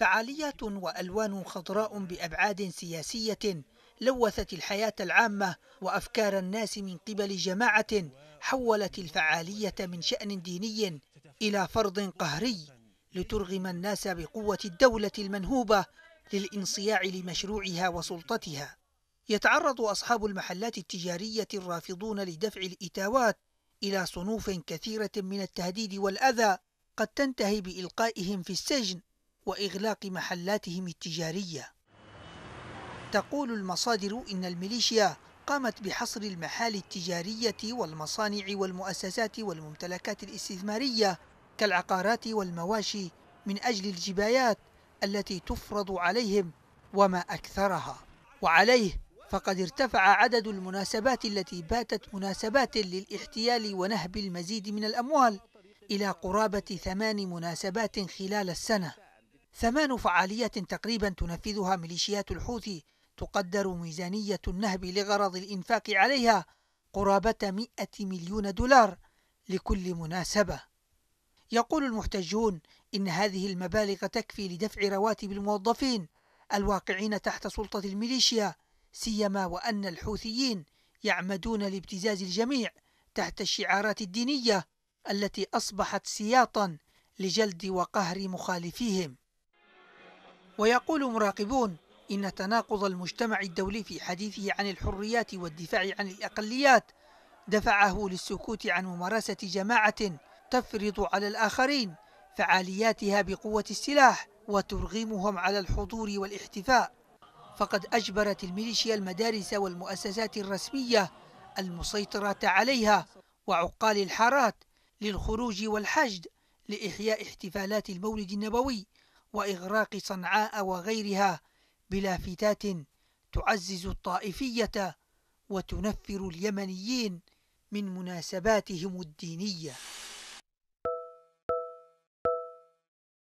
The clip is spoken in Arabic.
فعاليات والوان خضراء بابعاد سياسيه لوثت الحياه العامه وافكار الناس من قبل جماعه حولت الفعاليه من شان ديني الى فرض قهري لترغم الناس بقوه الدوله المنهوبه للانصياع لمشروعها وسلطتها يتعرض اصحاب المحلات التجاريه الرافضون لدفع الاتاوات الى صنوف كثيره من التهديد والاذى قد تنتهي بالقائهم في السجن وإغلاق محلاتهم التجارية تقول المصادر إن الميليشيا قامت بحصر المحال التجارية والمصانع والمؤسسات والممتلكات الاستثمارية كالعقارات والمواشي من أجل الجبايات التي تفرض عليهم وما أكثرها وعليه فقد ارتفع عدد المناسبات التي باتت مناسبات للاحتيال ونهب المزيد من الأموال إلى قرابة ثمان مناسبات خلال السنة ثمان فعاليات تقريبا تنفذها ميليشيات الحوثي تقدر ميزانية النهب لغرض الإنفاق عليها قرابة 100 مليون دولار لكل مناسبة. يقول المحتجون إن هذه المبالغ تكفي لدفع رواتب الموظفين الواقعين تحت سلطة الميليشيا سيما وأن الحوثيين يعمدون لابتزاز الجميع تحت الشعارات الدينية التي أصبحت سياطا لجلد وقهر مخالفيهم. ويقول مراقبون إن تناقض المجتمع الدولي في حديثه عن الحريات والدفاع عن الأقليات دفعه للسكوت عن ممارسة جماعة تفرض على الآخرين فعالياتها بقوة السلاح وترغمهم على الحضور والاحتفاء فقد أجبرت الميليشيا المدارس والمؤسسات الرسمية المسيطرة عليها وعقال الحارات للخروج والحشد لإحياء احتفالات المولد النبوي وإغراق صنعاء وغيرها بلافتات تعزز الطائفية وتنفر اليمنيين من مناسباتهم الدينية